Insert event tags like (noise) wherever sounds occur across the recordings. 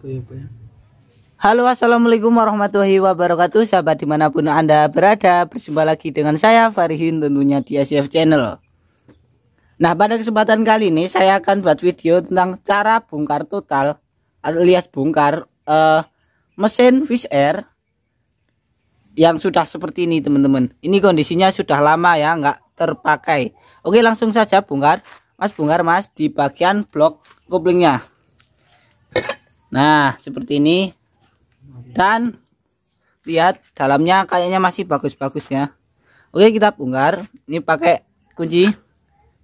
Ya, ya. Halo assalamualaikum warahmatullahi wabarakatuh Sahabat dimanapun anda berada Berjumpa lagi dengan saya Farihin tentunya di Channel Nah pada kesempatan kali ini Saya akan buat video tentang cara bongkar total Alias bongkar uh, mesin Fish Air Yang sudah seperti ini teman-teman Ini kondisinya sudah lama ya nggak terpakai Oke langsung saja bongkar Mas bongkar mas di bagian blok koplingnya Nah, seperti ini. Dan lihat dalamnya kayaknya masih bagus-bagus ya. Oke, kita bongkar. Ini pakai kunci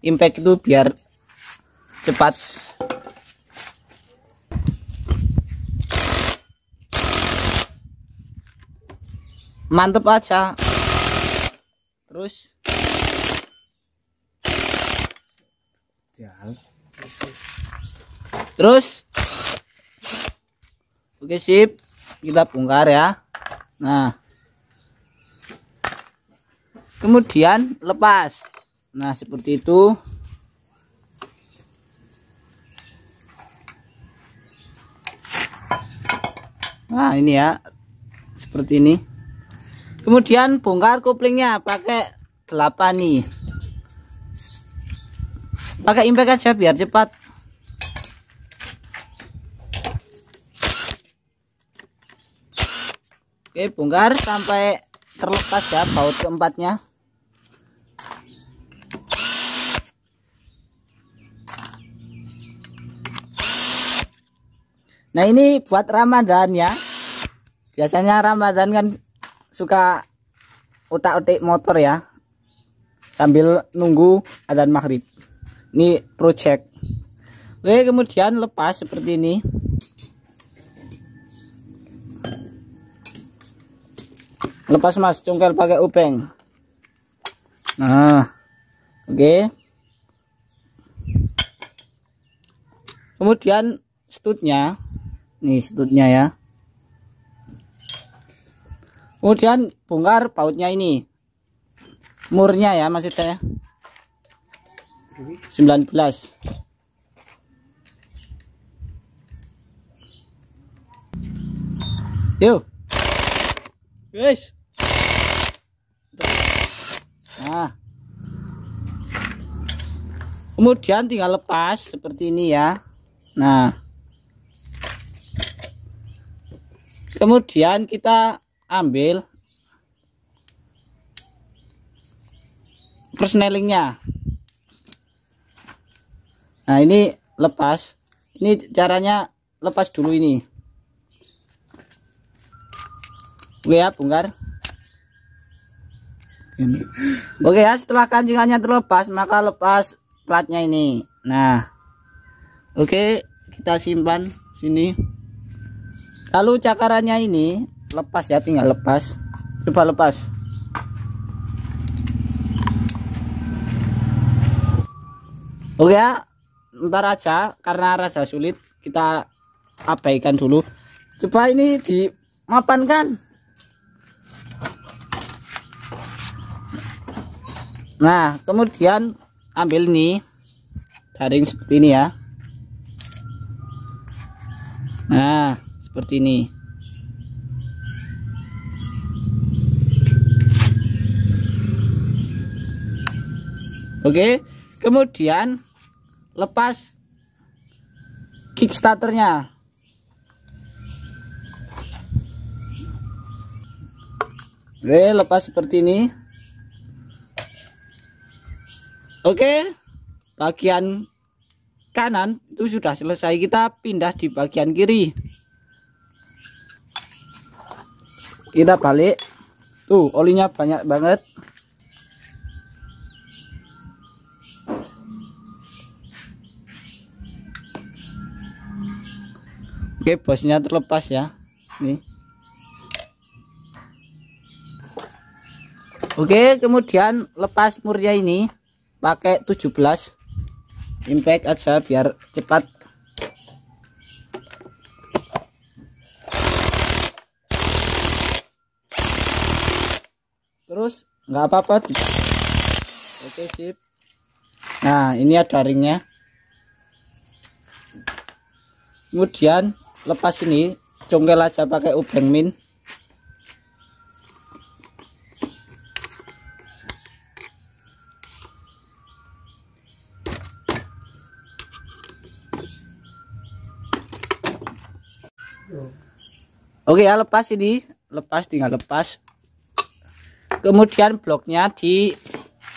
impact itu biar cepat. Mantep aja. Terus Terus Oke sip, kita bongkar ya. Nah, kemudian lepas. Nah seperti itu. Nah ini ya, seperti ini. Kemudian bongkar koplingnya pakai 8 nih. Pakai impact aja biar cepat. oke bongkar sampai terlepas ya baut keempatnya nah ini buat ramadan ya biasanya ramadan kan suka utak-utik motor ya sambil nunggu adzan maghrib ini project oke kemudian lepas seperti ini lepas mas cungkel pakai upeng nah oke okay. kemudian studnya nih studnya ya kemudian bongkar pautnya ini murnya ya masih teh 19 yuk guys Nah. Kemudian tinggal lepas seperti ini ya. Nah. Kemudian kita ambil persnelingnya. Nah, ini lepas. Ini caranya lepas dulu ini. Oke ya, bongkar. Oke ya, setelah kancingannya terlepas, maka lepas platnya ini. Nah. Oke, kita simpan sini. Lalu cakarannya ini lepas ya, tinggal lepas. Coba lepas. Oke ya, ntar aja karena rasa sulit kita abaikan dulu. Coba ini kan? nah kemudian ambil ini daring seperti ini ya nah seperti ini Oke, kemudian lepas kickstarternya. Oke, lepas seperti ini. Oke, bagian kanan itu sudah selesai. Kita pindah di bagian kiri. Kita balik. Tuh, olinya banyak banget. Oke, bosnya terlepas ya. Nih. Oke, kemudian lepas murnya ini pakai 17 impact aja biar cepat terus nggak apa-apa oke sip nah ini ada ringnya kemudian lepas ini congkel aja pakai obeng min Oke ya lepas ini, lepas tinggal lepas. Kemudian bloknya di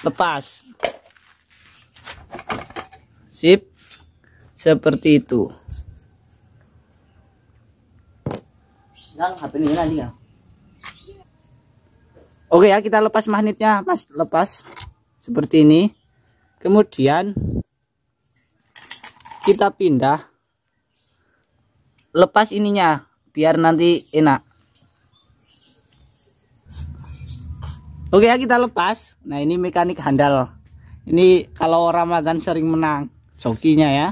lepas. Sip. Seperti itu. Ya? Oke ya, kita lepas magnetnya, Mas. Lepas seperti ini. Kemudian kita pindah lepas ininya biar nanti enak oke ya kita lepas nah ini mekanik handal ini kalau Ramadan sering menang jokinya ya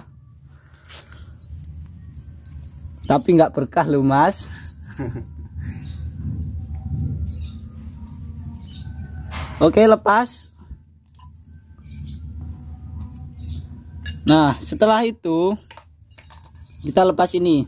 tapi nggak berkah loh mas (laughs) oke lepas nah setelah itu kita lepas ini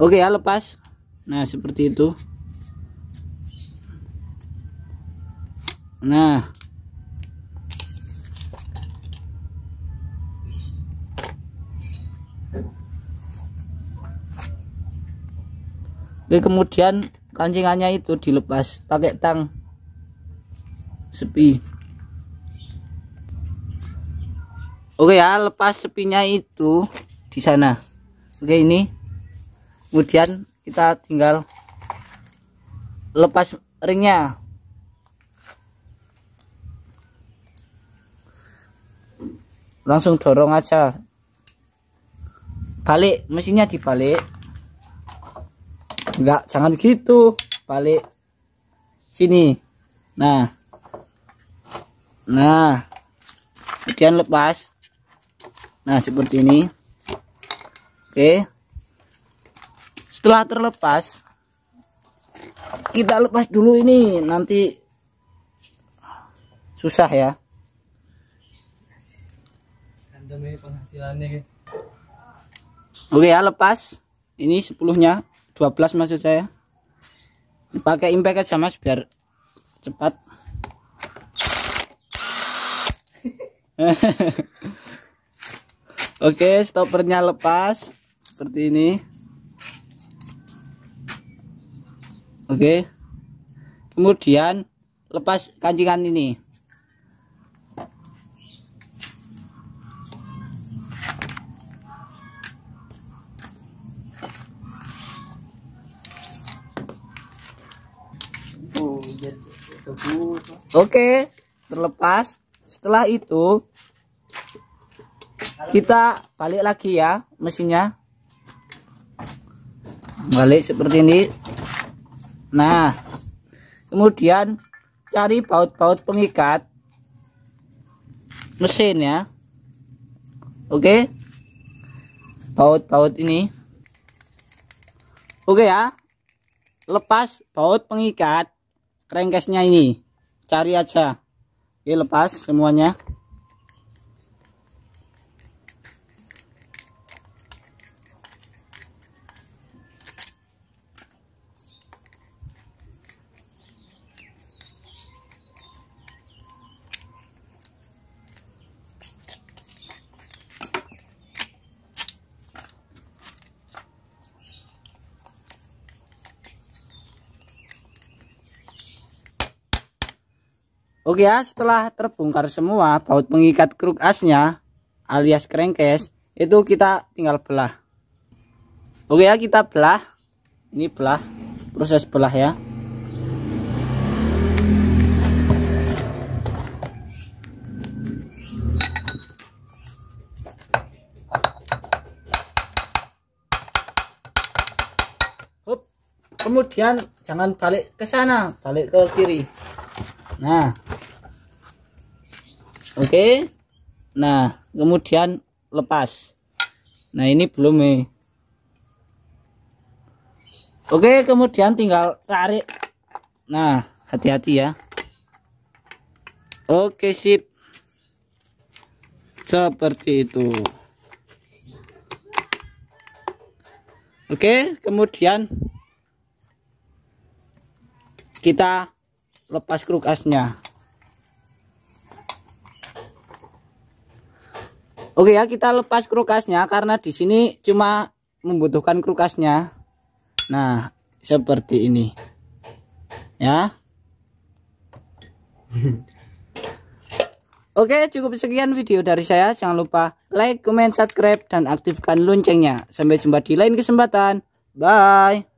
oke ya lepas nah seperti itu nah Oke, kemudian kancingannya itu dilepas pakai tang sepi. Oke ya, lepas sepinya itu di sana. Oke, ini kemudian kita tinggal lepas ringnya langsung dorong aja balik mesinnya dibalik enggak jangan gitu balik sini nah nah kemudian lepas nah seperti ini oke okay setelah terlepas kita lepas dulu ini nanti susah ya oke ya lepas ini sepuluhnya 12 maksud saya pakai impact aja mas biar cepat (laughs) oke stoppernya lepas seperti ini oke kemudian lepas kancingan ini Oke, terlepas. Setelah itu kita balik lagi ya mesinnya. Balik seperti ini. Nah, kemudian cari baut-baut pengikat mesin ya. Oke. Baut-baut ini. Oke ya. Lepas baut pengikat crankcase ini. Cari aja. Oke, lepas semuanya. Oke ya, setelah terbongkar semua baut pengikat kruk asnya alias crankcase, itu kita tinggal belah. Oke ya, kita belah. Ini belah, proses belah ya. Kemudian jangan balik ke sana, balik ke kiri. Nah. Oke. Okay. Nah, kemudian lepas. Nah, ini belum nih. Eh. Oke, kemudian tinggal tarik. Nah, hati-hati ya. Oke, sip. Seperti itu. Oke, kemudian kita lepas kruk asnya Oke ya, kita lepas krukasnya karena di sini cuma membutuhkan krukasnya. Nah, seperti ini. Ya. (laughs) Oke, cukup sekian video dari saya. Jangan lupa like, comment, subscribe, dan aktifkan loncengnya. Sampai jumpa di lain kesempatan. Bye.